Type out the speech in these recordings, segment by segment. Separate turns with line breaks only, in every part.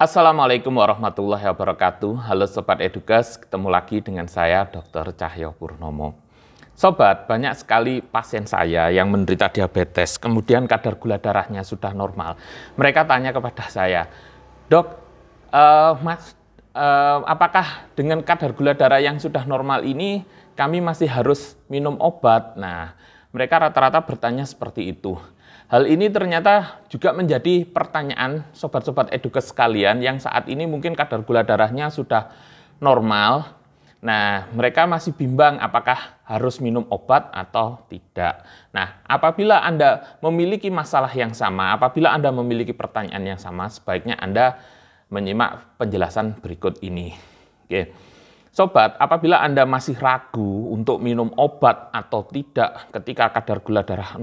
Assalamualaikum warahmatullahi wabarakatuh. Halo Sobat Edukas, ketemu lagi dengan saya Dr. Cahyo Purnomo. Sobat, banyak sekali pasien saya yang menderita diabetes, kemudian kadar gula darahnya sudah normal. Mereka tanya kepada saya, dok, uh, mas, uh, apakah dengan kadar gula darah yang sudah normal ini kami masih harus minum obat? Nah, mereka rata-rata bertanya seperti itu. Hal ini ternyata juga menjadi pertanyaan sobat-sobat edukes sekalian yang saat ini mungkin kadar gula darahnya sudah normal. Nah, mereka masih bimbang apakah harus minum obat atau tidak. Nah, apabila Anda memiliki masalah yang sama, apabila Anda memiliki pertanyaan yang sama, sebaiknya Anda menyimak penjelasan berikut ini. Oke. Sobat, apabila Anda masih ragu untuk minum obat atau tidak ketika kadar gula darah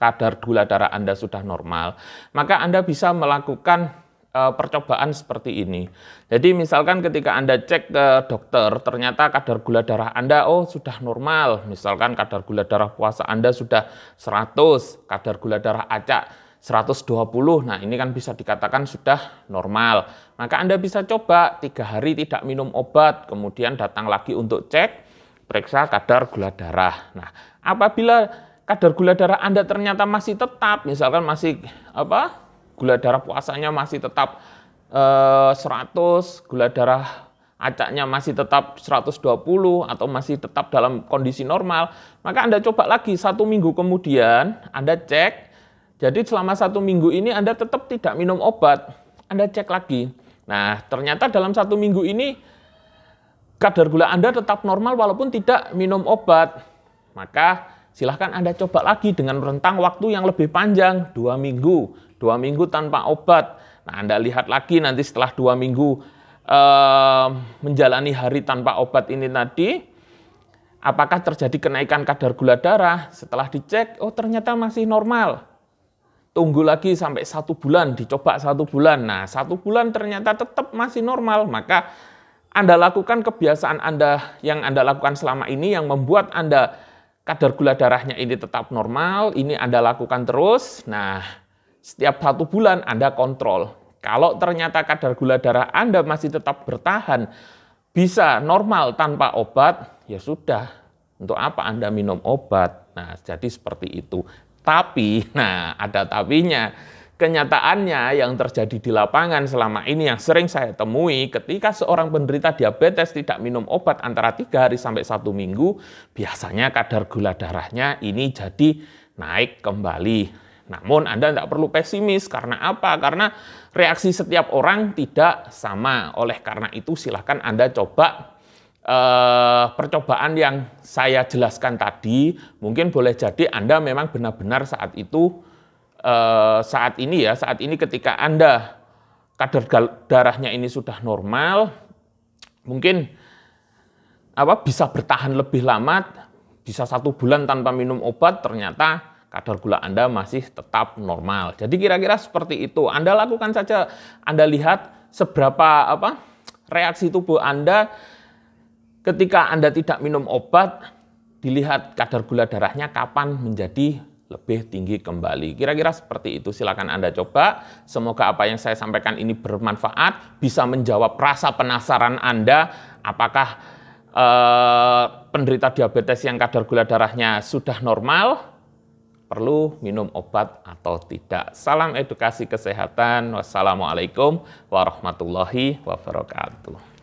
kadar gula darah Anda sudah normal, maka Anda bisa melakukan eh, percobaan seperti ini. Jadi misalkan ketika Anda cek ke dokter, ternyata kadar gula darah Anda oh sudah normal. Misalkan kadar gula darah puasa Anda sudah 100, kadar gula darah acak 120. Nah, ini kan bisa dikatakan sudah normal. Maka Anda bisa coba tiga hari tidak minum obat, kemudian datang lagi untuk cek, periksa kadar gula darah. Nah, apabila kadar gula darah Anda ternyata masih tetap, misalkan masih apa? Gula darah puasanya masih tetap eh, 100, gula darah acaknya masih tetap 120 atau masih tetap dalam kondisi normal, maka Anda coba lagi satu minggu kemudian Anda cek jadi selama satu minggu ini Anda tetap tidak minum obat, Anda cek lagi. Nah, ternyata dalam satu minggu ini kadar gula Anda tetap normal walaupun tidak minum obat. Maka silahkan Anda coba lagi dengan rentang waktu yang lebih panjang, dua minggu. Dua minggu tanpa obat. Nah, Anda lihat lagi nanti setelah dua minggu eh, menjalani hari tanpa obat ini tadi, apakah terjadi kenaikan kadar gula darah? Setelah dicek, oh ternyata masih normal tunggu lagi sampai satu bulan, dicoba satu bulan. Nah, satu bulan ternyata tetap masih normal, maka Anda lakukan kebiasaan Anda yang Anda lakukan selama ini yang membuat Anda kadar gula darahnya ini tetap normal, ini Anda lakukan terus. Nah, setiap satu bulan Anda kontrol. Kalau ternyata kadar gula darah Anda masih tetap bertahan, bisa normal tanpa obat, ya sudah. Untuk apa Anda minum obat? Nah, jadi seperti itu. Tapi, nah ada tapinya. Kenyataannya yang terjadi di lapangan selama ini yang sering saya temui ketika seorang penderita diabetes tidak minum obat antara tiga hari sampai satu minggu, biasanya kadar gula darahnya ini jadi naik kembali. Namun Anda tidak perlu pesimis karena apa? Karena reaksi setiap orang tidak sama. Oleh karena itu silahkan Anda coba eh, percobaan yang saya jelaskan tadi, mungkin boleh jadi Anda memang benar-benar saat itu, eh, saat ini ya, saat ini ketika Anda kadar darahnya ini sudah normal, mungkin apa bisa bertahan lebih lama, bisa satu bulan tanpa minum obat, ternyata kadar gula Anda masih tetap normal. Jadi kira-kira seperti itu. Anda lakukan saja, Anda lihat seberapa apa reaksi tubuh Anda Ketika Anda tidak minum obat, dilihat kadar gula darahnya kapan menjadi lebih tinggi kembali. Kira-kira seperti itu. Silakan Anda coba. Semoga apa yang saya sampaikan ini bermanfaat, bisa menjawab rasa penasaran Anda apakah eh, penderita diabetes yang kadar gula darahnya sudah normal, perlu minum obat atau tidak. Salam edukasi kesehatan. Wassalamualaikum warahmatullahi wabarakatuh.